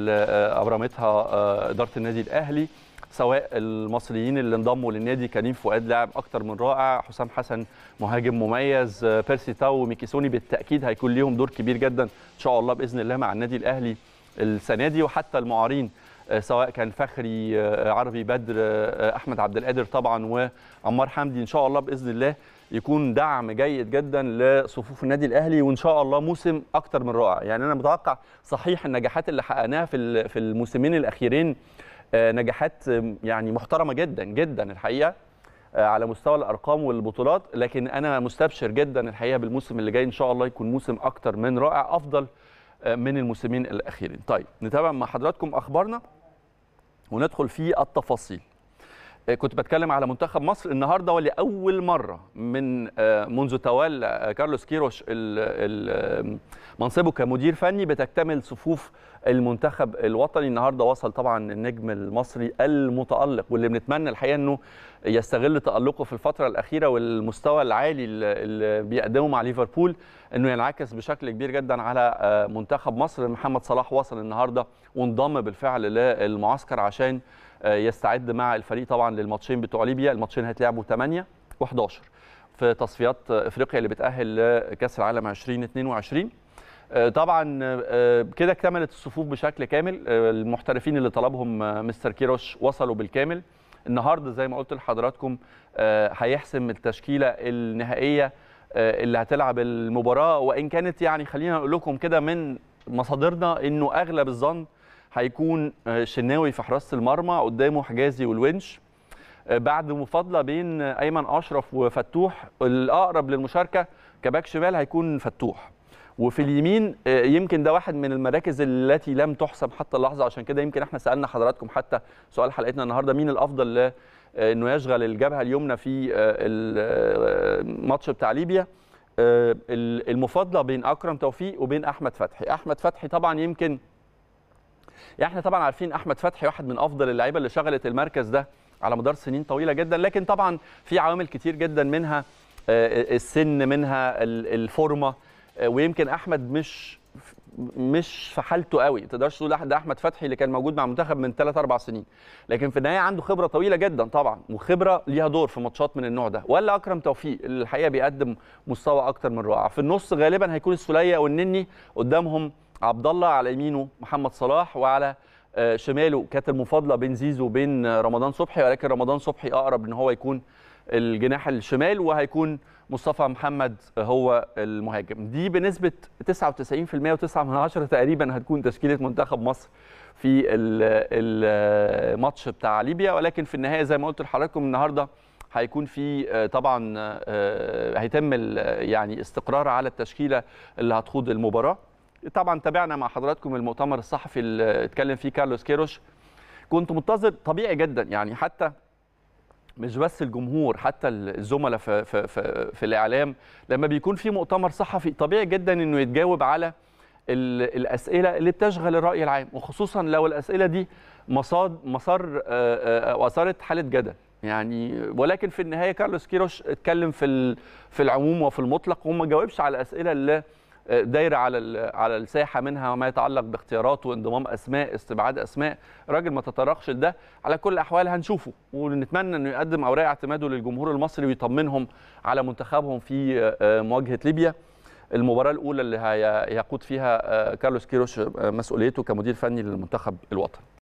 اللي آه، ابرمتها آه، اداره النادي الاهلي سواء المصريين اللي انضموا للنادي كريم فؤاد لاعب اكتر من رائع حسام حسن مهاجم مميز آه، بيرسي تاو وميكيسوني بالتاكيد هيكون ليهم دور كبير جدا ان شاء الله باذن الله مع النادي الاهلي السنه دي وحتى المعارين آه، سواء كان فخري آه، عربي بدر آه، احمد عبد القادر طبعا وعمار حمدي ان شاء الله باذن الله يكون دعم جيد جدا لصفوف النادي الاهلي وان شاء الله موسم اكتر من رائع يعني انا متوقع صحيح النجاحات اللي حققناها في في الموسمين الاخيرين نجاحات يعني محترمه جدا جدا الحقيقه على مستوى الارقام والبطولات لكن انا مستبشر جدا الحقيقه بالموسم اللي جاي ان شاء الله يكون موسم اكتر من رائع افضل من الموسمين الاخيرين طيب نتابع مع حضراتكم اخبارنا وندخل في التفاصيل آه، كنت بتكلم على منتخب مصر النهارده ولاول مره من آه، منذ تولى آه، كارلوس كيروش منصبه كمدير فني بتكتمل صفوف المنتخب الوطني النهارده وصل طبعا النجم المصري المتالق واللي بنتمنى الحقيقه انه يستغل تالقه في الفتره الاخيره والمستوى العالي اللي بيقدمه مع ليفربول انه ينعكس بشكل كبير جدا على آه، منتخب مصر محمد صلاح وصل النهارده وانضم بالفعل للمعسكر عشان آه، يستعد مع الفريق طبعا للماتشين بتوع ليبيا الماتشين هيتلعبوا 8 و11 في تصفيات آه، افريقيا اللي بتاهل لكاس العالم 2022 آه، طبعا آه، كده اكتملت الصفوف بشكل كامل آه، المحترفين اللي طلبهم مستر كيروش وصلوا بالكامل النهارده زي ما قلت لحضراتكم هيحسم التشكيله النهائيه اللي هتلعب المباراه وان كانت يعني خلينا اقول لكم كده من مصادرنا انه اغلب الظن هيكون شناوي في حراسه المرمى قدامه حجازي والونش بعد مفاضله بين ايمن اشرف وفتوح الاقرب للمشاركه كباك شمال هيكون فتوح وفي اليمين آه، يمكن ده واحد من المراكز التي لم تحسب حتى اللحظه عشان كده يمكن احنا سالنا حضراتكم حتى سؤال حلقتنا النهارده مين الافضل آه، انه يشغل الجبهه اليمنى في آه، الماتش بتاع ليبيا المفاضله بين اكرم توفيق وبين احمد فتحي احمد فتحي طبعا يمكن يعني احنا طبعا عارفين احمد فتحي واحد من افضل اللعيبه اللي شغلت المركز ده على مدار سنين طويله جدا لكن طبعا في عوامل كتير جدا منها السن منها الفورمه آه، ويمكن احمد مش مش في حالته قوي ما تقدرش تقول ده احمد فتحي اللي كان موجود مع المنتخب من 3 4 سنين لكن في النهايه عنده خبره طويله جدا طبعا وخبره ليها دور في ماتشات من النوع ده ولا اكرم توفيق اللي الحقيقه بيقدم مستوى اكتر من رائع في النص غالبا هيكون السليه والنني قدامهم عبد الله على يمينه محمد صلاح وعلى آه، شماله كانت المفاضله بين زيزو وبين رمضان صبحي ولكن رمضان صبحي اقرب ان هو يكون الجناح الشمال وهيكون مصطفى محمد هو المهاجم دي بنسبه 99% و9 من تقريبا هتكون تشكيله منتخب مصر في الماتش بتاع ليبيا ولكن في النهايه زي ما قلت لحضراتكم النهارده هيكون في آه، طبعا آه، هيتم يعني استقرار على التشكيله اللي هتخوض المباراه طبعا تابعنا مع حضراتكم المؤتمر الصحفي اللي اتكلم فيه كارلوس كيروش كنت منتظر طبيعي جدا يعني حتى مش بس الجمهور حتى الزملاء في, في, في, في الاعلام لما بيكون في مؤتمر صحفي طبيعي جدا انه يتجاوب على الاسئله اللي بتشغل الراي العام وخصوصا لو الاسئله دي مصاد مسار او آه، اثارت آه، حاله جدل يعني ولكن في النهايه كارلوس كيروش اتكلم في في العموم وفي المطلق وما جاوبش على الاسئله اللي دايره على على الساحه منها وما يتعلق باختياراته وانضمام اسماء استبعاد اسماء راجل ما تطرقش لده على كل الاحوال هنشوفه ونتمنى انه يقدم اوراق اعتماده للجمهور المصري ويطمنهم على منتخبهم في آه، آه، مواجهه ليبيا المباراه الاولى اللي هيقود فيها آه، كارلوس كيروش مسؤوليته كمدير فني للمنتخب الوطني